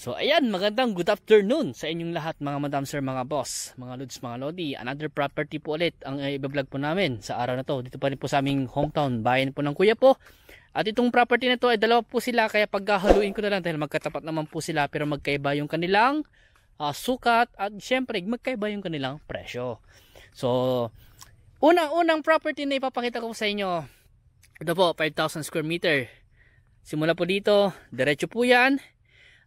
So ayan, magandang good afternoon sa inyong lahat mga madam sir, mga boss, mga lods, mga lodi. Another property po ulit ang i-vlog po namin sa araw na to. Dito pa rin po sa aming hometown, bayan po ng kuya po. At itong property na to ay dalawa po sila kaya paghahaluin ko na lang dahil magkatapat naman po sila pero magkaiba yung kanilang uh, sukat at syempre magkaiba yung kanilang presyo. So, unang-unang property na ipapakita ko sa inyo, ito po, 5,000 square meter. Simula po dito, diretso po yan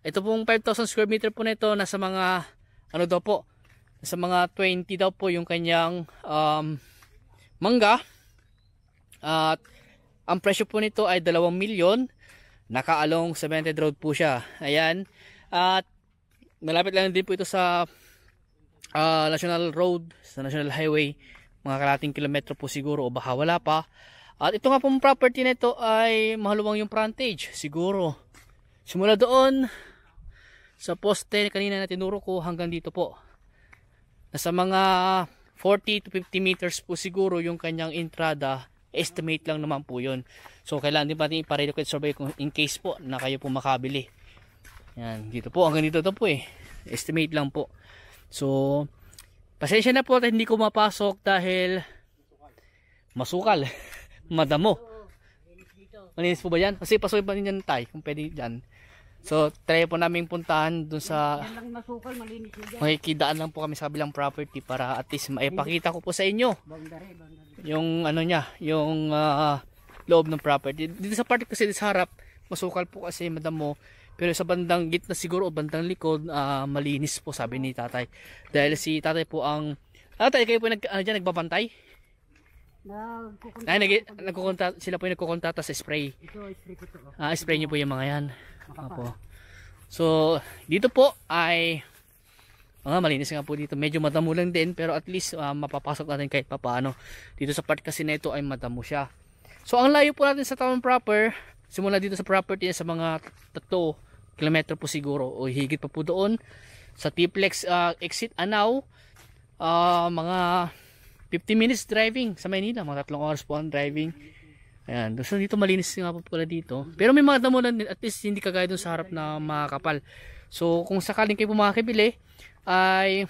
ito pong 5,000 square meter po nito na nasa mga ano daw po sa mga 20 daw po yung kanyang um, mangga at ang presyo po nito ay 2 milyon nakaalong 70 road po siya ayan at malapit lang din po ito sa uh, national road sa national highway mga kalating kilometro po siguro o baka wala pa at ito nga pong property nito ay mahaluwang yung frontage siguro simula doon sa poste kanina na tinuro ko hanggang dito po. Nasa mga 40 to 50 meters po siguro yung kanyang entrada. Estimate lang naman po yun. So kailangan din natin iparelocate survey kung in case po na kayo po makabili. Yan, dito po. Hanggang dito to po eh. Estimate lang po. So, pasensya na po at hindi ko mapasok dahil masukal. Madamo. Malinis po ba yan? Kasi pasukin pa rin yan tayo kung pwede dyan. So, try po namin puntahan dun sa makikidaan lang po kami sa bilang property para at least maipakita ko po sa inyo yung ano niya, yung uh, loob ng property. Dito sa part kasi sa harap, masukal po kasi madam mo. Oh. Pero sa bandang gitna siguro o bandang likod, uh, malinis po sabi ni tatay. Dahil si tatay po ang, tatay kayo po nag, ano dyan, nagbabantay? Nagkukontrata. Ay, nag nagkukunta sila po yung nagkukontrata sa spray. Ito, spray ko to. Oh. Ah, spray niyo po yung mga yan. Opo. So, dito po ay mga ah, malinis nga po dito. Medyo madamo lang din pero at least uh, mapapasok natin kahit papaano. Dito sa part kasi na ito ay madamo siya. So, ang layo po natin sa town proper, simula dito sa property sa mga 3 kilometro po siguro o higit pa po doon sa Tiplex uh, ah, exit Anaw uh, mga 50 minutes driving sa Manila, Mga tatlong oras po ang driving. Ayan. So dito malinis nga po pala dito. Pero may mga damulan din. At least hindi kagaya dun sa harap na mga So kung sakaling kayo po makakibili ay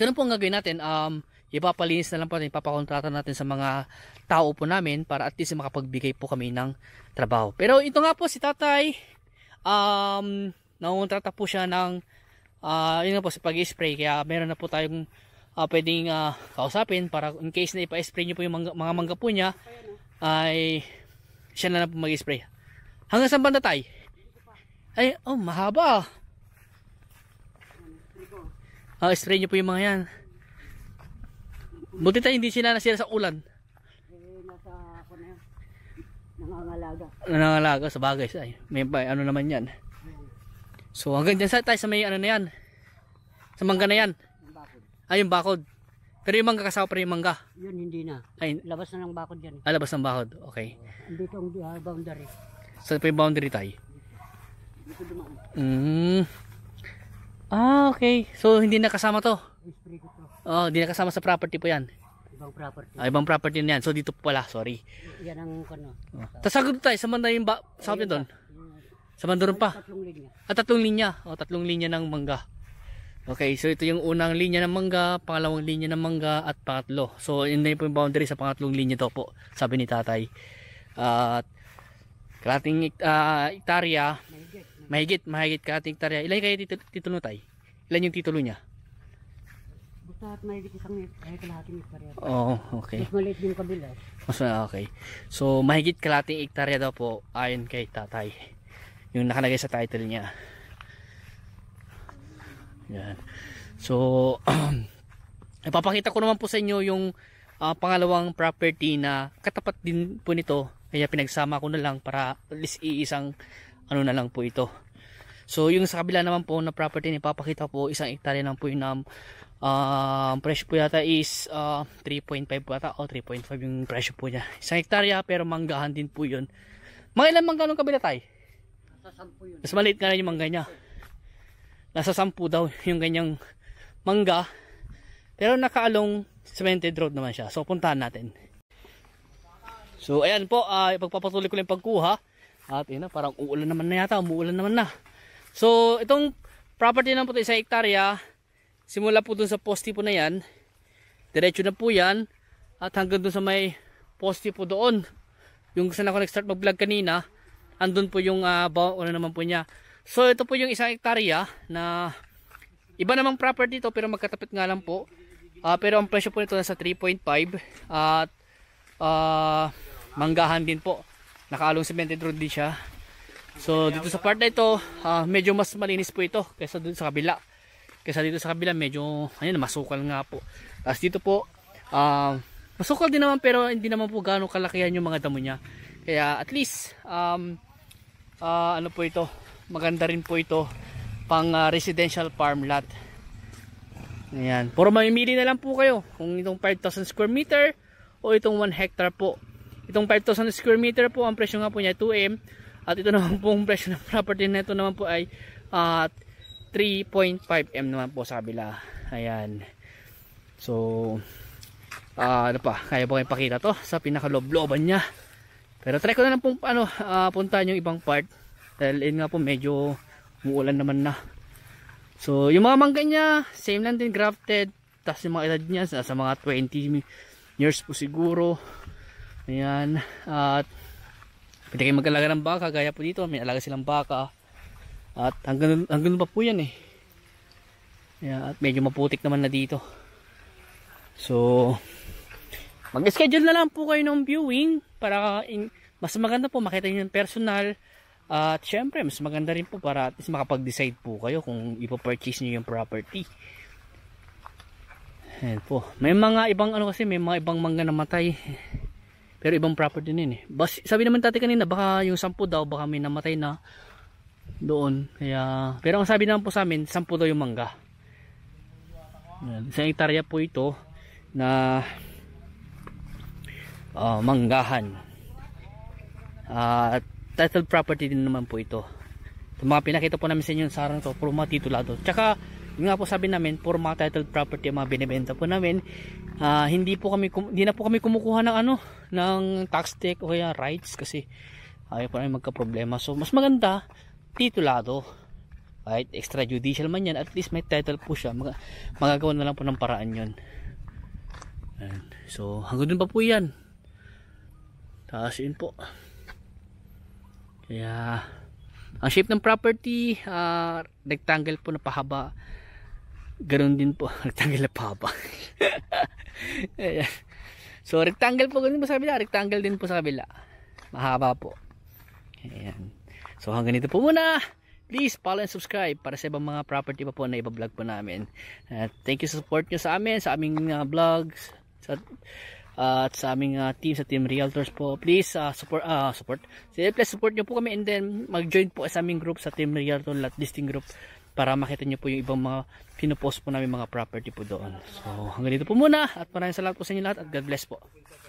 ganun po ang gagawin natin. Um, ipapalinis na lang po natin, ipapakontrata natin sa mga tao po namin para at least makapagbigay po kami ng trabaho. Pero ito nga po si tatay, um, nangontrata po siya ng, uh, yun po, sa pag-spray. Kaya meron na po tayong uh, pwedeng uh, kausapin para in case na ipa-spray niyo po yung mangga, mga mangga po niya ay siya na lang po mag-spray. Hanggang saan banda tay? Ay, oh mahaba. Uh, spray niyo po yung mga yan. Buti tayo hindi sila nasira sa ulan. Eh, nasa ako Nangangalaga. Nangangalaga sa bagay. Ay, may ano naman yan. So hanggang dyan sa tayo sa may ano na yan. Sa mangga na yan. Ay, ah, bakod. Pero yung mangga kasama pa rin yung mangga. Yun, hindi na. Ay, labas na ng bakod yan. Eh. Ah, labas ng bakod. Okay. Andito ang uh, boundary. Sa so, boundary tayo? Dito dumaan. Mm. Ah, okay. So, hindi na kasama to? Oh, hindi na kasama sa property po yan. Ibang property. Ah, ibang property na yan. So, dito pala. Sorry. Yan ang kano. Oh. Tapos tayo. Sa banda yung ba... Sabi doon? Sa banda pa? Tatlong linya. Ah, tatlong linya. O, oh, tatlong linya ng mangga. Okay, so ito yung unang linya ng mangga, pangalawang linya ng mangga at pangatlo. So, yun na po yung boundary sa pangatlong linya to po, sabi ni tatay. At uh, kalating uh, hektarya, mahigit, mahigit kalating hektarya. Ilan kaya titulo, titulo tay? Ilan yung titulo niya? Basta at mahigit isang kahit kalahating hektarya. Oo, oh, okay. Mas maliit yung kabila. Mas okay. So, mahigit kalating hektarya daw po ayon kay tatay. Yung nakalagay sa title niya. Yan. So, ipapakita ko naman po sa inyo yung uh, pangalawang property na katapat din po nito. Kaya pinagsama ko na lang para at least iisang ano na lang po ito. So, yung sa kabila naman po na property na ipapakita po, isang hektarya lang po yung na uh, presyo po yata is uh, ah, 3.5 po o oh, 3.5 yung presyo po niya. Isang hektarya pero manggahan din po yun. Mga ilang mangga nung kabila tayo? yun. Mas maliit nga na yung mangga niya nasa 10 daw yung ganyang mangga pero nakaalong cemented road naman siya so puntahan natin so ayan po uh, ipagpapatuloy ko lang pagkuha at ina parang uulan naman na yata umuulan naman na so itong property naman po sa hektarya simula po dun sa poste po na yan diretso na po yan at hanggang dun sa may poste po doon yung saan ako nag-start mag-vlog kanina andun po yung uh, bawa ano naman po niya So ito po yung isang hektarya na iba namang property to pero magkatapit nga lang po. Uh, pero ang presyo po nito nasa 3.5 at uh, manggahan din po. Nakaalong cemented road din siya. So dito sa part na ito, uh, medyo mas malinis po ito kaysa dito sa kabila. Kaysa dito sa kabila medyo ayun ano masukal nga po. Tapos dito po uh, masukal din naman pero hindi naman po gaano kalakihan yung mga damo niya. Kaya at least um, uh, ano po ito, maganda rin po ito pang uh, residential farm lot ayan puro mamimili na lang po kayo kung itong 5,000 square meter o itong 1 hectare po itong 5,000 square meter po ang presyo nga po niya 2M at ito naman po ang presyo ng property na ito naman po ay uh, ah, 3.5M naman po sabi bila ayan so uh, ano pa kaya ba kayo pakita to sa pinakalobloban niya pero try ko na lang pong ano, uh, puntahan yung ibang part dahil yun nga po medyo umuulan naman na. So yung mga mangga niya same lang din grafted. tas yung mga edad niya sa, mga 20 years po siguro. Ayan. At pwede kayo mag ng baka. Gaya po dito may alaga silang baka. At hanggang, hanggang pa po yan eh. Ayan, at medyo maputik naman na dito. So mag-schedule na lang po kayo ng viewing para in, mas maganda po makita niyo ng personal at syempre, mas maganda rin po para at least makapag-decide po kayo kung ipopurchase nyo yung property. Ayan po. May mga ibang ano kasi, may mga ibang mangga namatay. Pero ibang property din eh. Bas, sabi naman tati kanina, baka yung 10 daw, baka may namatay na doon. Kaya, pero ang sabi naman po sa amin, 10 daw yung mangga. Ayan. Isang po ito na uh, manggahan. At uh, title property din naman po ito so, mga pinakita po namin sa inyo sa araw na ito puro mga titulado tsaka yun nga po sabi namin puro mga title property ang mga binibenta po namin uh, hindi po kami hindi na po kami kumukuha ng ano ng tax take o kaya rights kasi ayaw po namin magka problema so mas maganda titulado right extrajudicial man yan at least may title po siya Mag magagawa na lang po ng paraan yun And, so hanggang dun pa po yan taas yun po yeah. ang shape ng property uh, rectangle po na pahaba ganun din po rectangle na pahaba so rectangle po ganun po sa kabila rectangle din po sa kabila mahaba po ayan so hanggang dito po muna please follow and subscribe para sa ibang mga property pa po na iba-vlog po namin. Uh, thank you sa support nyo sa amin, sa aming uh, vlogs, sa at sa aming uh, team sa Team Realtors po. Please uh, support uh, support. Sige, please support niyo po kami and then mag-join po sa aming group sa Team Realtor Lot Listing Group para makita niyo po yung ibang mga pinopost po namin mga property po doon. So hanggang dito po muna at maraming salamat po sa inyo lahat at God bless po.